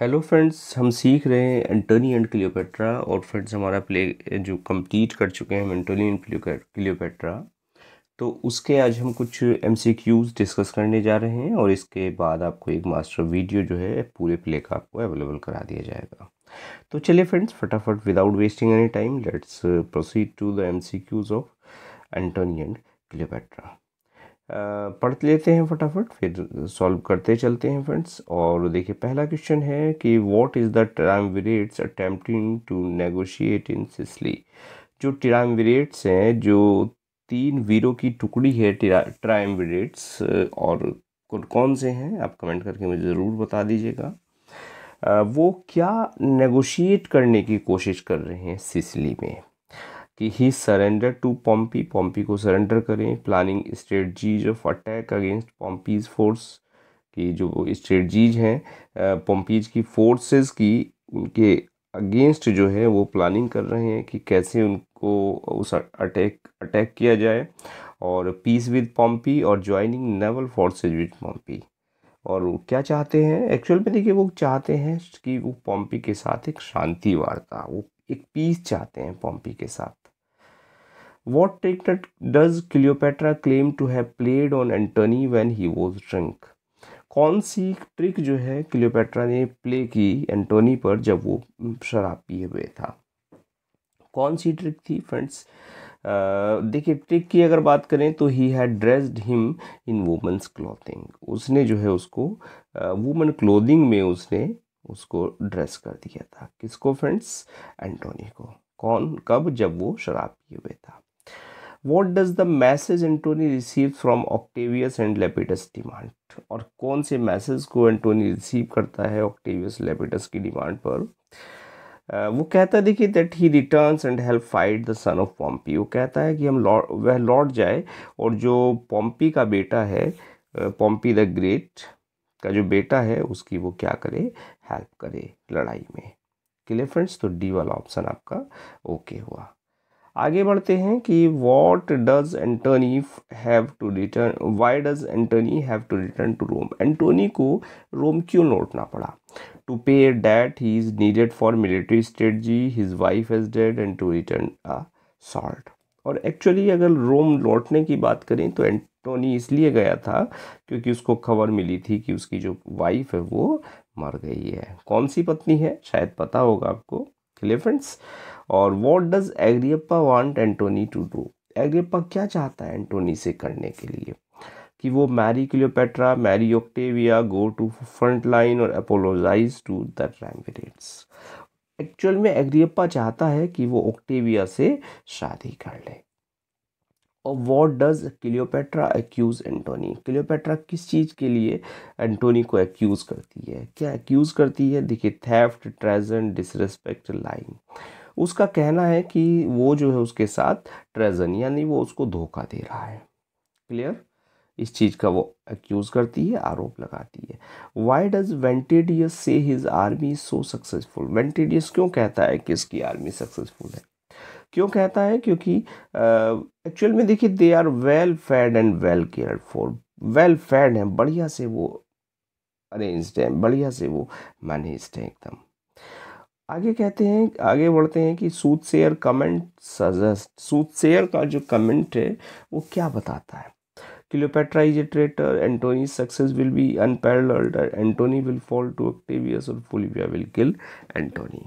Hello friends हम सीख रहे हैं एंटोनी एंड क्लियोपेट्रा और फ्रेंड्स हमारा प्ले जो कंप्लीट कर चुके हैं हम एंटोनी एंड क्लियोपेट्रा तो उसके आज हम कुछ एम डिस्कस करने जा रहे हैं और इसके बाद आपको एक मास्टर वीडियो जो है पूरे प्ले का आपको अवेलेबल करा दिया जाएगा तो चलिए फ्रेंड्स फटाफट without wasting any time let's proceed to the aim of Antony and Cleopatra पढ़ लेते हैं फटाफट फिर सॉल्व करते चलते हैं फ्रेंड्स और देखिए पहला क्वेश्चन है कि what is the pirates attempting to negotiate in Sicily जो विरेट्स हैं जो तीन वीरों की टुकड़ी है विरेट्स और कौन कौन से हैं आप कमेंट करके मुझे ज़रूर बता दीजिएगा वो क्या नेगोशिएट करने की कोशिश कर रहे हैं सिसली में कि he surrender to Pompey Pompey को सरेंडर करें planning strategies of attack against Pompey's force कि जो स्ट्रेटजीज हैं पॉम्पीज की फोर्सेस की उनके अगेंस्ट जो है वो प्लानिंग कर रहे हैं कि कैसे उनको उस अटैक अटैक किया जाए और पीस विद पॉम्पी और joining naval forces with Pompey और वो क्या चाहते हैं एक्चुअल में देखिए वो चाहते हैं कि वो पॉम्पी के साथ एक शांति वार्ता वो एक पीस चाहते हैं पॉम्पी के साथ What that does Cleopatra claim to have played on Antony when he was drunk? कौन सी ट्रिक जो है क्लियोपेट्रा ने प्ले की एंटोनी पर जब वो शराब पिए हुए था कौन सी ट्रिक थी फ्रेंड्स देखिए ट्रिक की अगर बात करें तो he had dressed him in women's clothing उसने जो है उसको वुमेन क्लोथिंग में उसने उसको ड्रेस कर दिया था किसको फ्रेंड्स एंटोनी को कौन कब जब वो शराब पिए हुए था what does the message Antony receive from Octavius and Lepidus demand और कौन से मैसेज को एंटोनी रिसीव करता है ऑक्टेवियस लेपिटस की डिमांड पर Uh, वो कहता है देखिए that he returns and help fight the son of Pompey वो कहता है कि हम लौट वह लौट जाए और जो पॉम्पी का बेटा है पॉम्पी द ग्रेट का जो बेटा है उसकी वो क्या करे हेल्प करे लड़ाई में क्लियर फ्रेंड्स तो डी वाला ऑप्शन आपका ओके हुआ आगे बढ़ते हैं कि what does Antony have to return why does Antony have to return to Rome Antony को रोम क्यों लौटना पड़ा to pay that he is needed for military strategy his wife is dead and to return a salt और actually अगर Rome लौटने की बात करें तो एंटोनी इसलिए गया था क्योंकि उसको खबर मिली थी कि उसकी जो वाइफ है वो मर गई है कौन सी पत्नी है शायद पता होगा आपको फ्रेंड्स और what does Agrippa want Antony to do Agrippa क्या चाहता है एंटोनी से करने के लिए कि वो marry Cleopatra marry Octavia go to front line और apologize to the triumvirates actual में एग्रियप्पा चाहता है कि वो ऑक्टेविया से शादी कर ले और what does Cleopatra accuse Antony Cleopatra किस चीज़ के लिए एंटोनी को एक्यूज़ करती है क्या एक्यूज़ करती है देखिए थेफ्ट ट्रेजेंट डिसरेस्पेक्ट लाइन उसका कहना है कि वो जो है उसके साथ ट्रेजन यानी वो उसको धोखा दे रहा है क्लियर इस चीज़ का वो एक्यूज़ करती है आरोप लगाती है Y does Ventidius say his army so successful Ventidius क्यों कहता है कि इसकी आर्मी सक्सेसफुल है क्यों कहता है क्योंकि एक्चुअल में देखिए they are well fed and well care for well fed हैं बढ़िया से वो अरेंज्ड हैं बढ़िया से वो मैनेज्ड हैं एकदम आगे कहते हैं आगे बढ़ते हैं कि soothsayer comment suggest soothsayer का जो कमेंट है वो क्या बताता है Cleopatra is a traitor Antony success will be unparalleled Antony will fall to Octavius और Fulvia will kill Antony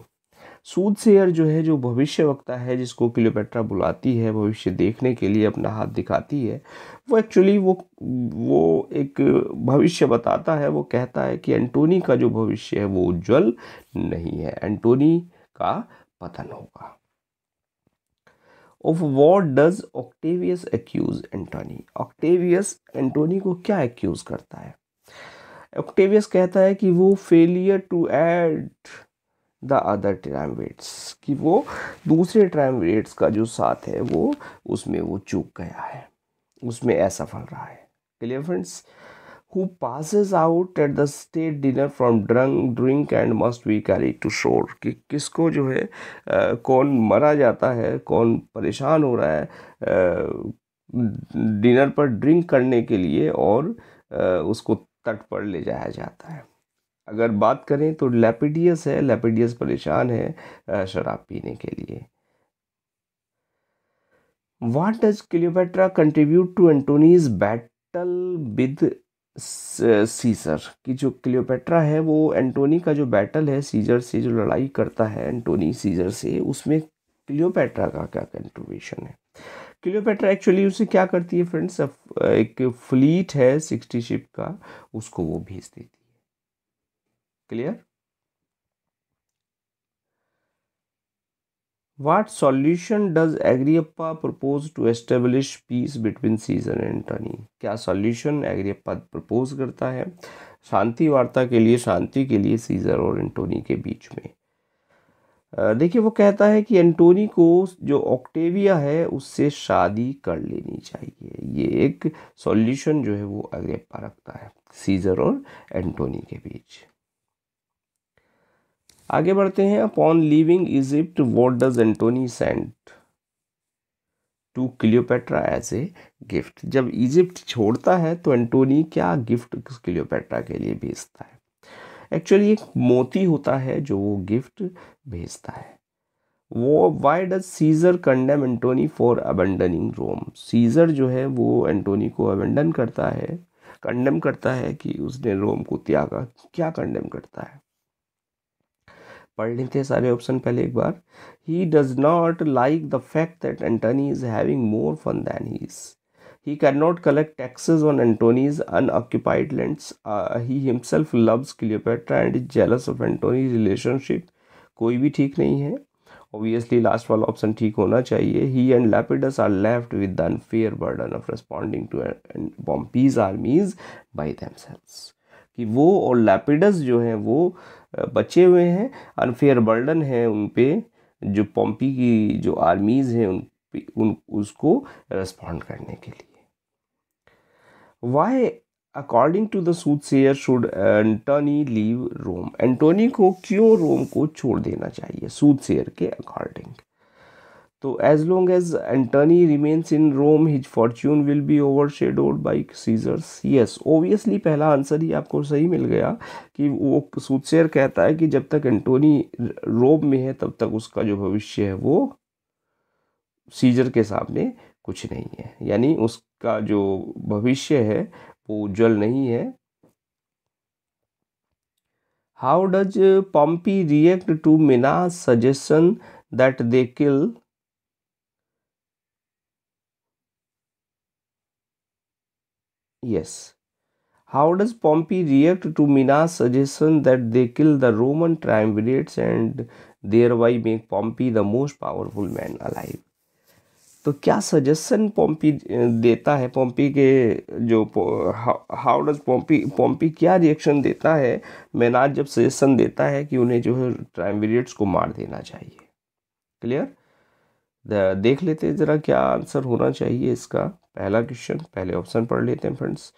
soothsayer जो है जो भविष्य वक्ता है जिसको क्लियोपेट्रा बुलाती है भविष्य देखने के लिए अपना हाथ दिखाती है वो एक्चुअली वो वो एक भविष्य बताता है वो कहता है कि एंटोनी का जो भविष्य है वो उज्जवल नहीं है एंटोनी का पतन होगा of what does Octavius accuse Antony Octavius Antony को क्या एक्यूज करता है ऑक्टेवियस कहता है कि वो failure to aid the other triumvirates कि वो दूसरे ट्रैमवेट्स का जो साथ है वो उसमें वो चूक गया है उसमें असफल रहा है clear friends who passes out at the state dinner from drunk drink and must we carry to shore कि किसको जो है आ, कौन मरा जाता है कौन परेशान हो रहा है डिनर पर ड्रिंक करने के लिए और आ, उसको तट पर ले जाया जाता है अगर बात करें तो लेपिडियस है लेपिडियस परेशान है शराब पीने के लिए what does Cleopatra contribute to Antony's battle with Caesar कि जो क्लियोपेट्रा है वो एंटोनी का जो बैटल है सीजर से जो लड़ाई करता है एंटोनी सीजर से उसमें क्लियोपेट्रा का क्या कंट्रीब्यूशन है क्लियोपेट्रा एक्चुअली उसे क्या करती है फ्रेंड्स एक फ्लीट है सिक्सटी शिप का उसको वो भेज देती है clear what solution does agriappa propose to establish peace between caesar and Antony क्या सॉल्यूशन agriappa प्रपोज करता है शांति वार्ता के लिए शांति के लिए सीजर और एंटोनी के बीच में देखिए वो कहता है कि एंटोनी को जो ऑक्टेविया है उससे शादी कर लेनी चाहिए ये एक सॉल्यूशन जो है वो अग्रेप्पा रखता है सीजर और एंटोनी के बीच आगे बढ़ते हैं upon leaving Egypt what does Antony send to Cleopatra as a gift जब इजिप्ट छोड़ता है तो एंटोनी क्या गिफ्ट क्लियोपेट्रा के लिए भेजता है एक्चुअली एक मोती होता है जो वो गिफ्ट भेजता है वो why does Caesar condemn Antony for abandoning Rome Caesar जो है वो एंटोनी को अबेंडन करता है कंडेम करता है कि उसने रोम को त्यागा क्या कंडेम करता है पढ़ लेते हैं सारे ऑप्शन पहले एक बार he does not like the fact that Antony is having more fun than he is he cannot collect taxes on Antony's unoccupied lands. Uh, he himself loves Cleopatra and is jealous of Antony relationship कोई भी ठीक नहीं है obviously last वाला option ठीक होना चाहिए he and Lepidus are left with the unfair burden of responding to Pompey's armies by themselves कि वो और लैपिडस जो हैं वो बचे हुए हैं अनफेयर बर्डन है उन पर जो पम्पी की जो आर्मीज़ हैं उन उन उसको रेस्पॉन्ड करने के लिए why according to the soothsayer should Antony leave Rome Antony को क्यों रोम को छोड़ देना चाहिए सूथ सेयर के अकॉर्डिंग तो as long as Antony remains in Rome his fortune will be overshadowed by Caesar's yes obviously पहला answer ही आपको सही मिल गया कि वो सूचेर कहता है कि जब तक एंटोनी रोम में है तब तक उसका जो भविष्य है वो सीजर के सामने कुछ नहीं है यानी उसका जो भविष्य है वो उज्जवल नहीं है how does Pompey react to Menas suggestion that they kill Yes. How does Pompey react to Mina's suggestion that they kill the Roman triumvirates and thereby make Pompey the most powerful man alive? तो क्या suggestion Pompey देता है Pompey के जो how does Pompey Pompey क्या reaction देता है मैनाज जब सजेशन देता है कि उन्हें जो है ट्राइमविरेट्स को मार देना चाहिए क्लियर देख लेते ज़रा क्या आंसर होना चाहिए इसका पहला क्वेश्चन पहले ऑप्शन पढ़ लेते हैं friends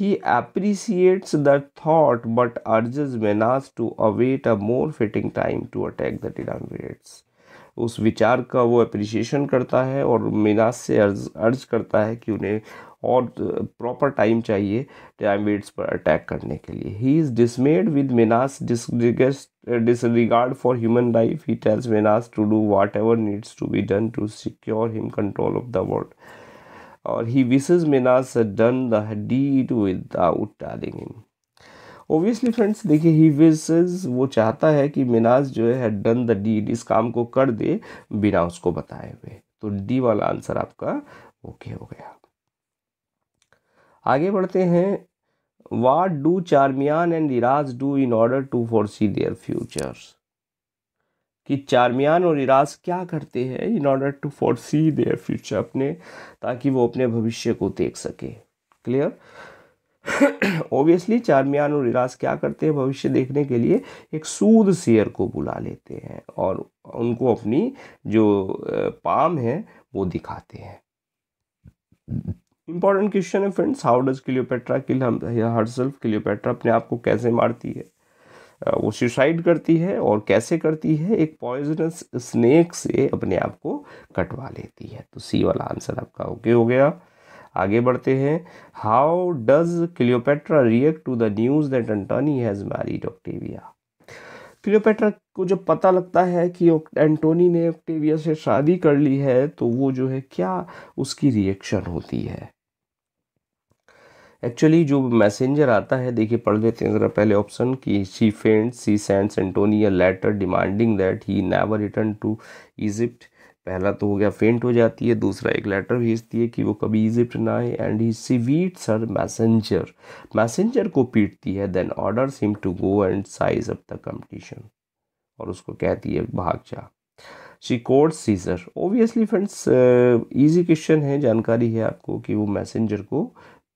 he appreciates the thought but urges Menas to await a more fitting time to attack the triumvirates उस विचार का वो अप्रिसिएशन करता है और मीनास से अर्ज अर्ज करता है कि उन्हें और प्रॉपर टाइम चाहिए टाइमवेट्स पर अटैक करने के लिए he is dismayed with Menas disregard for human life he tells Menas to do whatever needs to be done to secure him control of the world और he wishes Menas done done the deed without telling obviously friends देखिए he wishes वो चाहता है कि मिनाज जो है done the deed इस काम को कर दे बिना उसको बताए हुए तो डी वाला आंसर आपका ओके हो गया आगे बढ़ते हैं what do Charmian and Iras do in order to foresee their futures कि चारमियान और इराज क्या करते हैं in order to foresee their future अपने ताकि वो अपने भविष्य को देख सके क्लियर ओबियसली चारमियान और इराज क्या करते हैं भविष्य देखने के लिए एक सूद शेयर को बुला लेते हैं और उनको अपनी जो पाम है वो दिखाते हैं इंपॉर्टेंट क्वेश्चन है friends how does Cleopatra kill hmm her self Cleopatra अपने आप को कैसे मारती है वो सुसाइड करती है और कैसे करती है एक पॉइजनस स्नेक से अपने आप को कटवा लेती है तो सी वाला आंसर आपका ओके हो गया आगे बढ़ते हैं how does Cleopatra react to the news that Antony has married Octavia Cleopatra को जब पता लगता है कि एंटोनी ने ऑक्टेविया से शादी कर ली है तो वो जो है क्या उसकी रिएक्शन होती है एक्चुअली जो मैसेंजर आता है देखिए पढ़ लेते हैं ज़रा पहले ऑप्शन कि she faint she sends Antony a letter demanding that he never return to Egypt पहला तो हो गया फेंट हो जाती है दूसरा एक लेटर भेजती है कि वो कभी इजिप्ट ना आए and he sweet sir messenger messenger को पीटती है then order him to go and size up the competition और उसको कहती है भाग जा she courts Caesar obviously friends easy question है जानकारी है आपको कि वो मैसेंजर को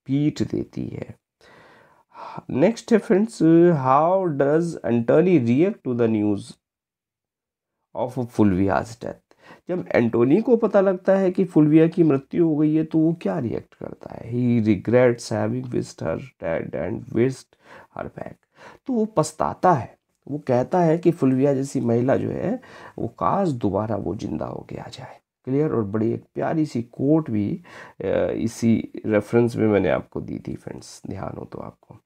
पीट देती है नेक्स्ट है friends how does Antony react to the news of Fulvia's death जब एंटोनी को पता लगता है कि फुलविया की मृत्यु हो गई है तो वो क्या रिएक्ट करता है he regrets having her dead and her तो वो पछताता है वो कहता है कि फुलविया जैसी महिला जो है वो काश दोबारा वो जिंदा हो गया जाए क्लियर और बड़ी एक प्यारी सी कोट भी इसी रेफरेंस में मैंने आपको दी थी फ्रेंड्स ध्यान हो तो आपको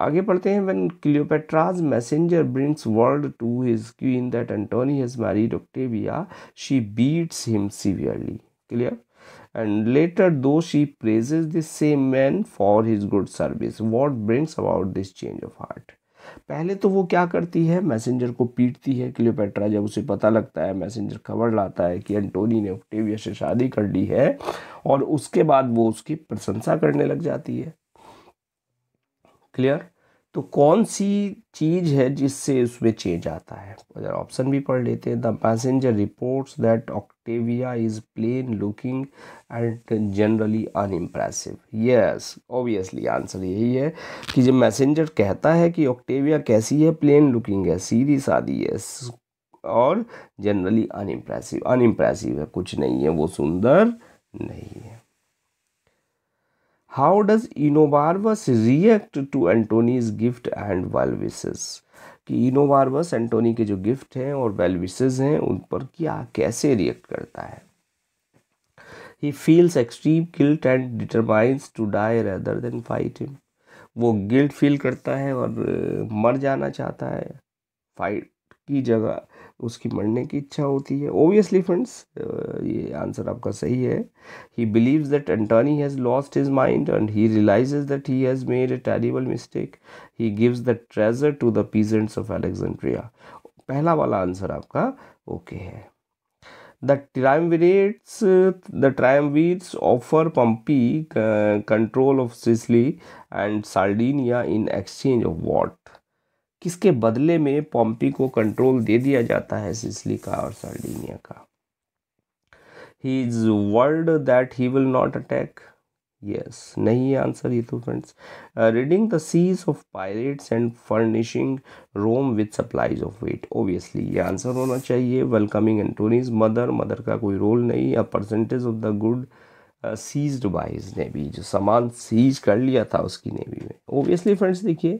आगे पढ़ते हैं when Cleopatra's messenger brings world to his queen that Antony has married Octavia she beats him severely clear and later though she praises this same man for his good service what brings about this change of heart पहले तो वो क्या करती है messenger को पीटती है Cleopatra जब उसे पता लगता है मैसेंजर खबर लाता है कि एंटोनी ने ऑक्टेविया से शादी कर ली है और उसके बाद वो उसकी प्रशंसा करने लग जाती है क्लियर तो कौन सी चीज़ है जिससे उसमें चेंज आता है अगर ऑप्शन भी पढ़ लेते हैं the passenger reports that Octavia is plain looking and generally unimpressive yes obviously answer यही है कि जब मैसेंजर कहता है कि ऑक्टेविया कैसी है प्लेन लुकिंग है सीधी सादी है और जनरली अनइम्प्रेसिव अनइम्प्रेसिव है कुछ नहीं है वो सुंदर नहीं है how does Enobarvus react to Antony's gift and well कि इनोवारवस एंटोनी के जो गिफ्ट हैं और वेल विशेज हैं उन पर क्या कैसे रिएक्ट करता है he feels extreme guilt and determines to die rather than fight him वो गिल्ट फील करता है और मर जाना चाहता है फाइट की जगह उसकी मरने की इच्छा होती है ओबियसली फ्रेंड्स ये आंसर आपका सही है he believe that Antony has lost his mind and he realize that he has made a terrible mistake he gives the treasure to the peasants of Alexandria पहला वाला आंसर आपका okay okay है the triumvirs the triumvir offer offer uh, control of Sicily and sardinia in exchange of what किसके बदले में Pompey को control दे दिया जाता है सिसली का और सार्डिनिया का he is world that he will not attack yes नहीं है आंसर ये तो friends ridding the seas of pirates and furnishing Rome with supplies of wheat obviously ये आंसर होना चाहिए वेलकमिंग एंटोनीज मदर मदर का कोई रोल नहीं a percentage of the good seized by his navy जो सामान सीज कर लिया था उसकी नेवी में ओबियसली फ्रेंड्स देखिए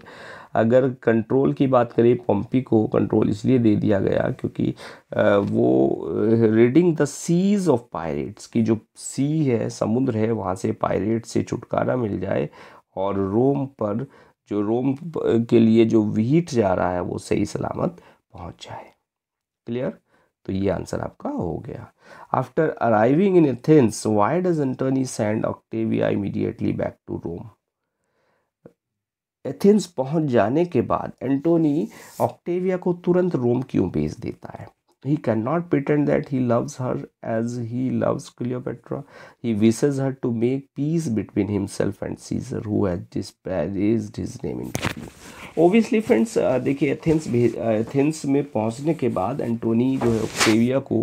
अगर कंट्रोल की बात करें पम्पी को कंट्रोल इसलिए दे दिया गया क्योंकि uh, वो ridding the seas of pirates की जो सी है समुद्र है वहाँ से पायरेट से छुटकारा मिल जाए और रोम पर जो रोम uh, के लिए जो व्हीट जा रहा है वो सही सलामत पहुँच जाए क्लियर तो ये आंसर आपका हो गया after arriving in Athens why does Antony send Octavia immediately back to Rome Athens पहुंच जाने के बाद एंटोनी ऑक्टेविया को तुरंत रोम क्यों भेज देता है He cannot pretend that he loves her as he loves Cleopatra. He wishes her to make peace between himself and Caesar, who has disparaged his name in public. Obviously friends देखिए Athens Athens में पहुंचने के बाद एंटोनी जो है Octavia को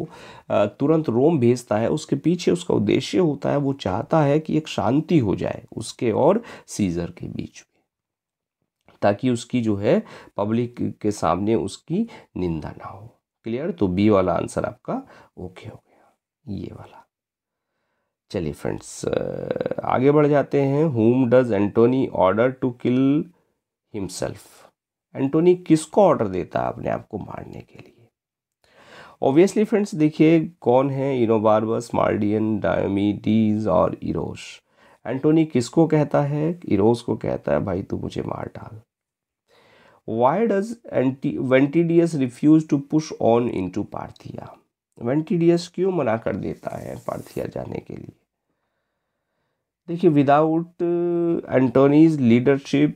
तुरंत रोम भेजता है उसके पीछे उसका उद्देश्य होता है वो चाहता है कि एक शांति हो जाए उसके और सीजर के बीच में ताकि उसकी जो है पब्लिक के सामने उसकी निंदा ना हो क्लियर तो बी वाला आंसर आपका ओके हो गया ये वाला चलिए फ्रेंड्स आगे बढ़ जाते हैं whom does Antony order to kill himself Antony किसको ऑर्डर देता है अपने आप को मारने के लिए ऑब्वियसली फ्रेंड्स देखिए कौन है इनोबार्बस मार्डियन डायमीडीज और इरोश एंटोनी किसको कहता है इरोस को कहता है भाई तू मुझे मार डाल why does NT, refuse to push on into Parthia? Ventidius क्यों मना कर देता है Parthia जाने के लिए? देखिए without uh, Antony's leadership,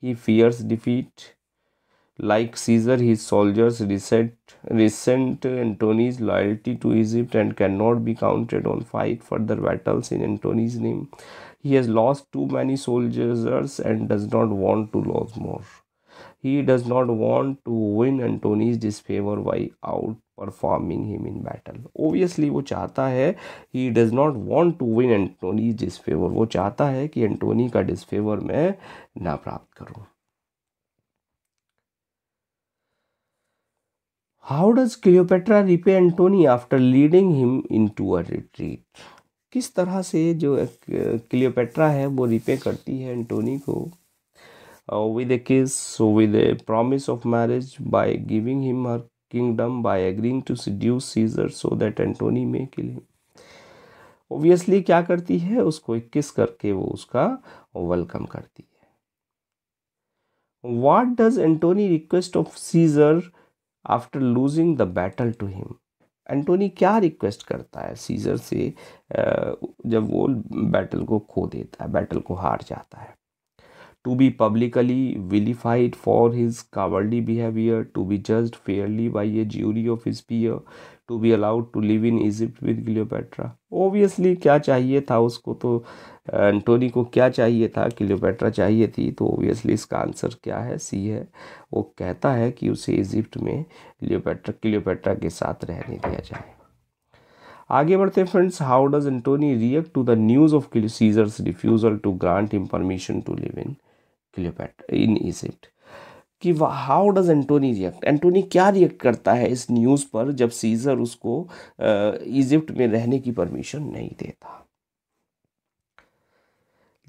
he fears defeat. Like Caesar, his soldiers resent resent Antony's loyalty to Egypt and cannot be counted on fight further battles in Antony's name. He has lost too many soldiers and does not want to lose more. He does not want to win Antony's disfavor by outperforming him in battle. Obviously वो चाहता है he does not want to win Antony's disfavor. वो चाहता है कि एंटोनी का disfavor मैं ना प्राप्त करूँ how does Cleopatra repay Antony after leading him into a retreat किस तरह से जो क्लियोपेट्रा है वो रिपे करती है एंटोनी को uh, with a kiss with a promise of marriage by giving him her kingdom by agreeing to seduce caesar so that antony may kill him obviously kya karti hai usko ek kiss karke wo uska welcome karti hai what does antony request of caesar after losing the battle to him Antony क्या request करता है scissor से जब वो battle को खो देता है बैटल को हार जाता है to be publicly vilified for his cowardly behaviour to be judged fairly by a jury of his peer, to be allowed to live in Egypt with Cleopatra obviously क्या चाहिए था उसको तो एंटोनी को क्या चाहिए था क्लियोपेट्रा चाहिए थी तो ओबियसली इसका आंसर क्या है सी है वो कहता है कि उसे इजिप्ट में क्लियोपेट्रा क्लियोपेट्रा के साथ रहने दिया जाए आगे बढ़ते हैं friends how does Antony react to the news of Caesar's refusal to grant him permission to live in Cleopatra in Egypt कि how does Antony react Antony क्या रिएक्ट करता है इस न्यूज़ पर जब सीजर उसको इजिप्ट में रहने की परमिशन नहीं देता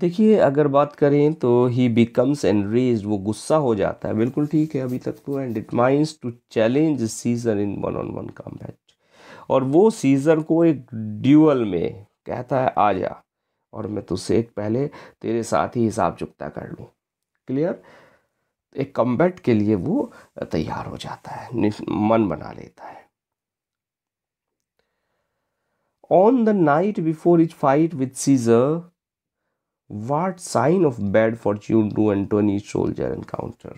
देखिए अगर बात करें तो ही बिकम्स एनरेज वो गुस्सा हो जाता है बिल्कुल ठीक है अभी तक तो and determines to challenge Caesar in one on one combat और वो सीजर को एक ड्यूअल में कहता है आ जा और मैं तुझसे एक पहले तेरे साथ ही हिसाब चुकता कर लूँ क्लियर एक कम्बैट के लिए वो तैयार हो जाता है मन बना लेता है on the night before each fight with Caesar what sign of bad fortune to Antony soldier encounter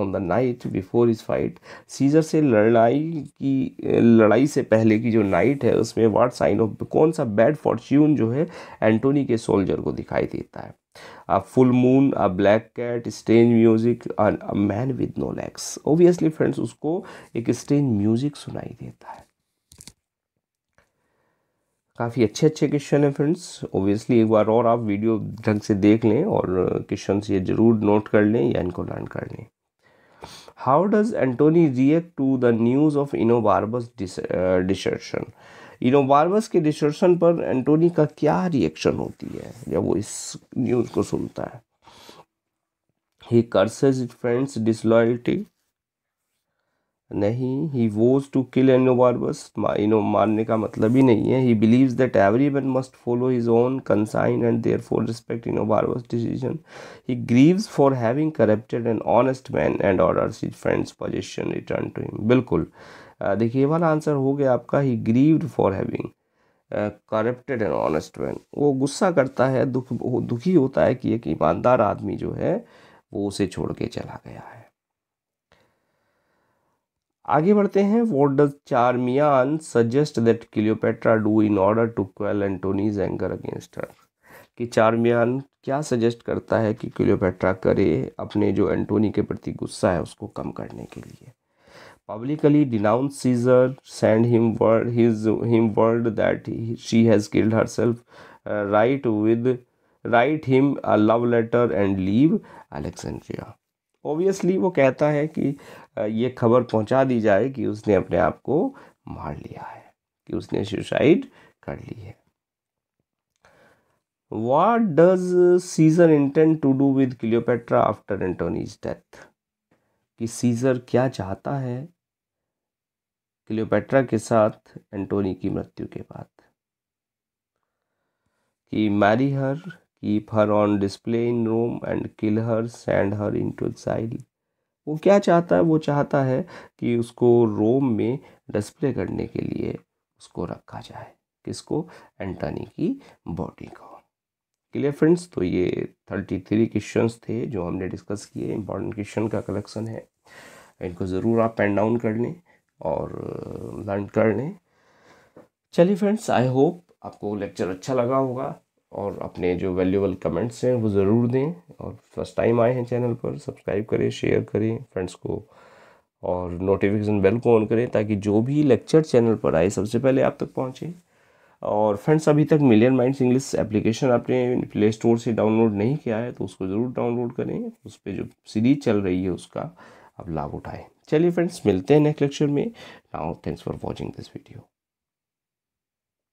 on the night before his fight Caesar से लड़ाई की लड़ाई से पहले की जो नाइट है उसमें वाट साइन ऑफ कौन सा बैड फॉर्च्यून जो है एंटोनी के सोल्जर को दिखाई देता है a full moon a black cat strange music and a man with no legs obviously friends उसको एक strange music सुनाई देता है काफ़ी अच्छे अच्छे क्वेश्चन हैं फ्रेंड्स ओबियसली एक बार और आप वीडियो ढंग से देख लें और क्वेश्चन uh, ये ज़रूर नोट कर लें या इनको लर्न कर लें how does Antony react to the news of Enobarbus desertion uh, Enobarbus के डिसर्शन पर एंटोनी का क्या रिएक्शन होती है जब वो इस न्यूज़ को सुनता है ही कर्सेज फ्रेंड्स डिसलॉयल्टी नहीं ही वोज टू किल एनो इनोवार्वस इनो मारने का मतलब ही नहीं है he believes that every one must follow his own conscience and therefore respect इनो Enobarbus decision he grieves for having corrupted an honest man and orders his friends position return to him बिल्कुल देखिए ये वाला answer हो गया आपका he grieved for having corrupted and honest man वो गुस्सा करता है दुख दुखी होता है कि एक ईमानदार आदमी जो है वो उसे छोड़ के चला गया है आगे बढ़ते हैं what does Charmian suggest that Cleopatra do in order to quell Antony's anger against her कि चारमियान क्या सजेस्ट करता है कि क्लियोपेट्रा करे अपने जो एंटोनी के प्रति गुस्सा है उसको कम करने के लिए publicly denounced Caesar, send him word his him word that he, she has killed herself. Uh, write with write him a love letter and leave Alexandria. Obviously वो कहता है कि ये खबर पहुंचा दी जाए कि उसने अपने आप को मार लिया है कि उसने सुसाइड कर ली है what does caesar intend to do with cleopatra after antony's death कि सीजर क्या चाहता है क्लियोपेट्रा के साथ एंटोनी की मृत्यु के बाद कि marry her keep her on display in Rome and kill her send her into exile वो क्या चाहता है वो चाहता है कि उसको रोम में डिस्प्ले करने के लिए उसको रखा जाए किसको एंटोनी की बॉडी को क्लियर फ्रेंड्स तो ये थर्टी थ्री क्वेश्चन थे जो हमने डिस्कस किए इंपॉर्टेंट क्वेश्चन का कलेक्शन है इनको ज़रूर आप पेन डाउन कर लें और लर्न कर लें चलिए फ्रेंड्स आई होप आपको लेक्चर अच्छा लगा होगा और अपने जो वैल्यूबल कमेंट्स हैं वो ज़रूर दें और फर्स्ट टाइम आए हैं चैनल पर सब्सक्राइब करें शेयर करें फ्रेंड्स को और नोटिफिकेशन बेल को ऑन करें ताकि जो भी लेक्चर चैनल पर आए सबसे पहले आप तक पहुँचे और फ्रेंड्स अभी तक मिलियन माइंड्स इंग्लिश एप्लीकेशन आपने प्ले स्टोर से डाउनलोड नहीं किया है तो उसको ज़रूर डाउनलोड करें उस पर जो सीरीज चल रही है उसका आप लाभ उठाएँ चलिए फ्रेंड्स मिलते हैं नेक्स्ट लेक्चर में now thanks for watching this video